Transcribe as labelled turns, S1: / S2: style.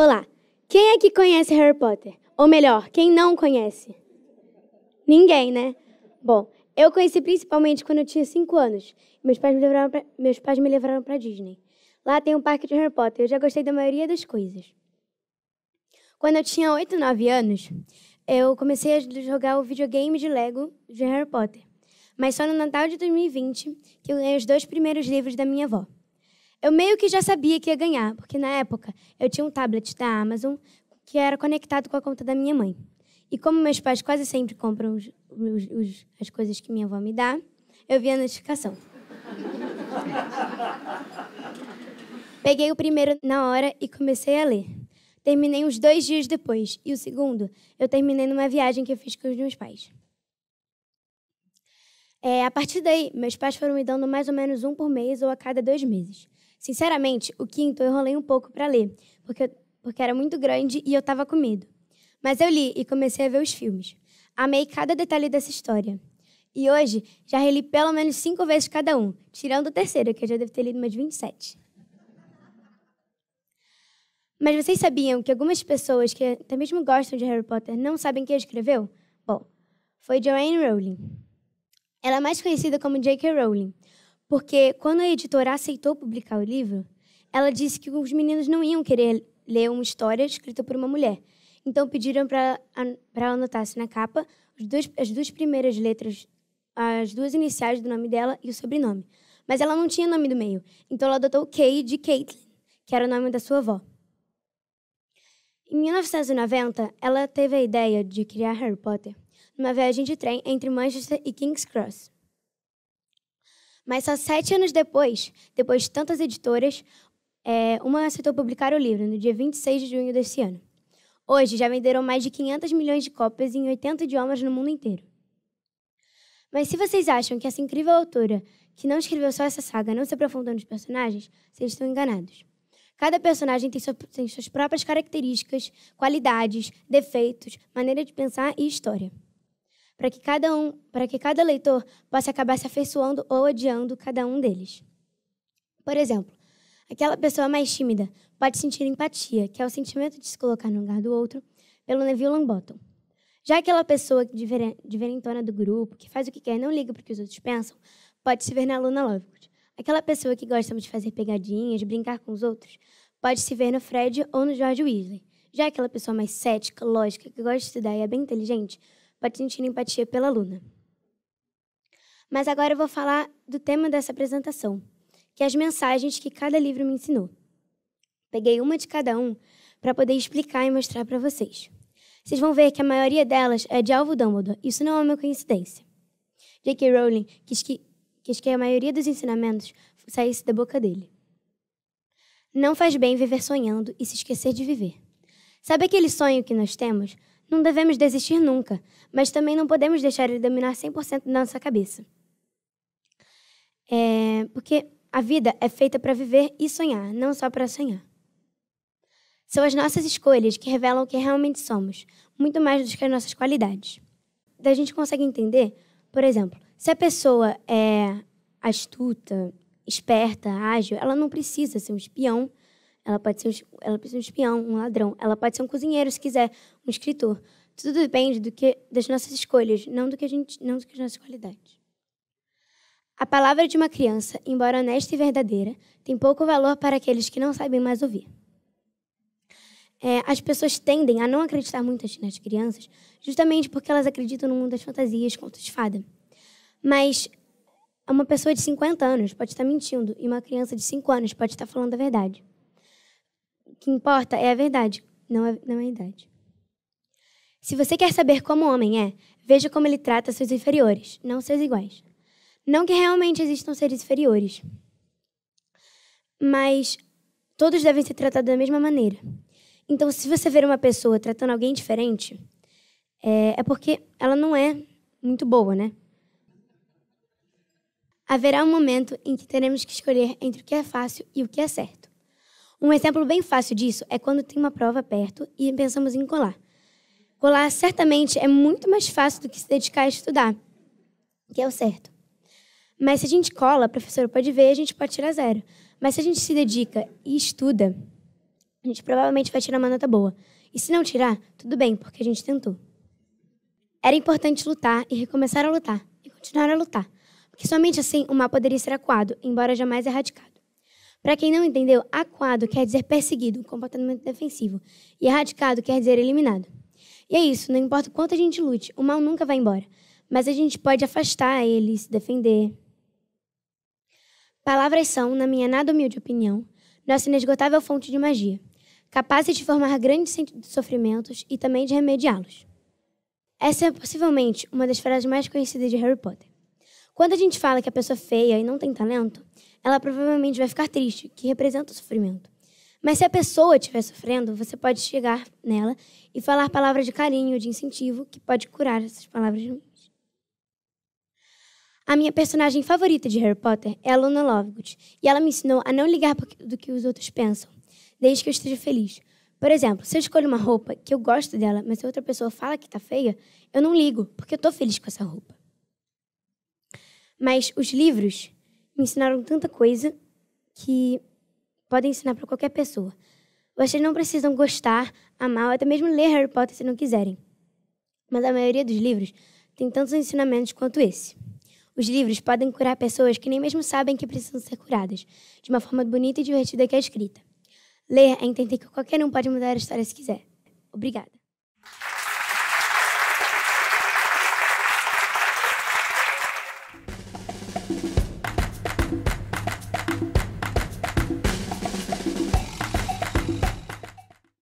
S1: Olá, quem é que conhece Harry Potter? Ou melhor, quem não conhece? Ninguém, né? Bom, eu conheci principalmente quando eu tinha 5 anos. Meus pais me levaram pra, meus pais me levaram para Disney. Lá tem um parque de Harry Potter. Eu já gostei da maioria das coisas. Quando eu tinha 8, 9 anos, eu comecei a jogar o videogame de Lego de Harry Potter. Mas só no Natal de 2020 que eu ganhei os dois primeiros livros da minha avó. Eu meio que já sabia que ia ganhar, porque na época eu tinha um tablet da Amazon que era conectado com a conta da minha mãe. E como meus pais quase sempre compram os, os, os, as coisas que minha avó me dá, eu vi a notificação. Peguei o primeiro na hora e comecei a ler. Terminei uns dois dias depois, e o segundo eu terminei numa viagem que eu fiz com os meus pais. É, a partir daí, meus pais foram me dando mais ou menos um por mês ou a cada dois meses. Sinceramente, o quinto eu enrolei um pouco para ler, porque, porque era muito grande e eu estava com medo. Mas eu li e comecei a ver os filmes. Amei cada detalhe dessa história. E hoje já reli pelo menos cinco vezes cada um, tirando o terceiro, que eu já devo ter lido umas 27. Mas vocês sabiam que algumas pessoas que até mesmo gostam de Harry Potter não sabem quem escreveu? Bom, foi Joanne Rowling. Ela é mais conhecida como J.K. Rowling, porque quando a editora aceitou publicar o livro, ela disse que os meninos não iam querer ler uma história escrita por uma mulher. Então pediram para ela anotasse assim na capa dois, as duas primeiras letras, as duas iniciais do nome dela e o sobrenome. Mas ela não tinha nome do meio, então ela adotou Kay de Caitlin, que era o nome da sua avó. Em 1990, ela teve a ideia de criar Harry Potter numa viagem de trem entre Manchester e King's Cross. Mas só sete anos depois, depois de tantas editoras, é, uma aceitou publicar o livro, no dia 26 de junho desse ano. Hoje, já venderam mais de 500 milhões de cópias em 80 idiomas no mundo inteiro. Mas se vocês acham que essa incrível autora, que não escreveu só essa saga, não se aprofundou nos personagens, vocês estão enganados. Cada personagem tem, sua, tem suas próprias características, qualidades, defeitos, maneira de pensar e história para que cada um, para que cada leitor possa acabar se afeiçoando ou odiando cada um deles. Por exemplo, aquela pessoa mais tímida pode sentir empatia, que é o sentimento de se colocar no lugar do outro, pelo Neville Longbottom. Já aquela pessoa diferentona do grupo, que faz o que quer e não liga para o que os outros pensam, pode se ver na Luna Lovegood. Aquela pessoa que gosta de fazer pegadinhas, brincar com os outros, pode se ver no Fred ou no George Weasley. Já aquela pessoa mais cética, lógica, que gosta de estudar e é bem inteligente, para sentir empatia pela aluna. Mas agora eu vou falar do tema dessa apresentação, que é as mensagens que cada livro me ensinou. Peguei uma de cada um para poder explicar e mostrar para vocês. Vocês vão ver que a maioria delas é de Alvo Dumbledore. Isso não é uma coincidência. J.K. Rowling quis que, quis que a maioria dos ensinamentos saísse da boca dele. Não faz bem viver sonhando e se esquecer de viver. Sabe aquele sonho que nós temos, não devemos desistir nunca, mas também não podemos deixar ele dominar 100% da nossa cabeça. É, porque a vida é feita para viver e sonhar, não só para sonhar. São as nossas escolhas que revelam o que realmente somos, muito mais do que as nossas qualidades. Da gente consegue entender, por exemplo, se a pessoa é astuta, esperta, ágil, ela não precisa ser um espião ela pode ser um, ela pode ser um espião, um ladrão, ela pode ser um cozinheiro, se quiser, um escritor. Tudo depende do que das nossas escolhas, não do que a gente, não do que as nossas qualidades. A palavra de uma criança, embora honesta e verdadeira, tem pouco valor para aqueles que não sabem mais ouvir. É, as pessoas tendem a não acreditar muito nas crianças, justamente porque elas acreditam no mundo das fantasias, contos de fada. Mas uma pessoa de 50 anos pode estar mentindo e uma criança de 5 anos pode estar falando a verdade que importa é a verdade, não a, é, não é a idade. Se você quer saber como o homem é, veja como ele trata seus inferiores, não seus iguais. Não que realmente existam seres inferiores, mas todos devem ser tratados da mesma maneira. Então, se você ver uma pessoa tratando alguém diferente, é, é porque ela não é muito boa, né? Haverá um momento em que teremos que escolher entre o que é fácil e o que é certo. Um exemplo bem fácil disso é quando tem uma prova perto e pensamos em colar. Colar certamente é muito mais fácil do que se dedicar a estudar, que é o certo. Mas se a gente cola, a professora pode ver, a gente pode tirar zero. Mas se a gente se dedica e estuda, a gente provavelmente vai tirar uma nota boa. E se não tirar, tudo bem, porque a gente tentou. Era importante lutar e recomeçar a lutar, e continuar a lutar, porque somente assim o mal poderia ser acuado, embora jamais erradicado. Para quem não entendeu, aquado quer dizer perseguido, comportamento defensivo, e erradicado quer dizer eliminado. E é isso, não importa quanto a gente lute, o mal nunca vai embora, mas a gente pode afastar ele, se defender. Palavras são, na minha nada humilde opinião, nossa inesgotável fonte de magia, capazes de formar grandes sofrimentos e também de remediá-los. Essa é possivelmente uma das frases mais conhecidas de Harry Potter. Quando a gente fala que a pessoa é feia e não tem talento, ela provavelmente vai ficar triste, que representa o sofrimento. Mas se a pessoa estiver sofrendo, você pode chegar nela e falar palavras de carinho, de incentivo, que pode curar essas palavras ruins. A minha personagem favorita de Harry Potter é a Luna Lovegood, e ela me ensinou a não ligar do que os outros pensam, desde que eu esteja feliz. Por exemplo, se eu escolho uma roupa que eu gosto dela, mas se outra pessoa fala que está feia, eu não ligo, porque eu tô feliz com essa roupa. Mas os livros me ensinaram tanta coisa que podem ensinar para qualquer pessoa. Vocês não precisam gostar, amar ou até mesmo ler Harry Potter se não quiserem. Mas a maioria dos livros tem tantos ensinamentos quanto esse. Os livros podem curar pessoas que nem mesmo sabem que precisam ser curadas, de uma forma bonita e divertida que é escrita. Ler é entender que qualquer um pode mudar a história se quiser. Obrigada.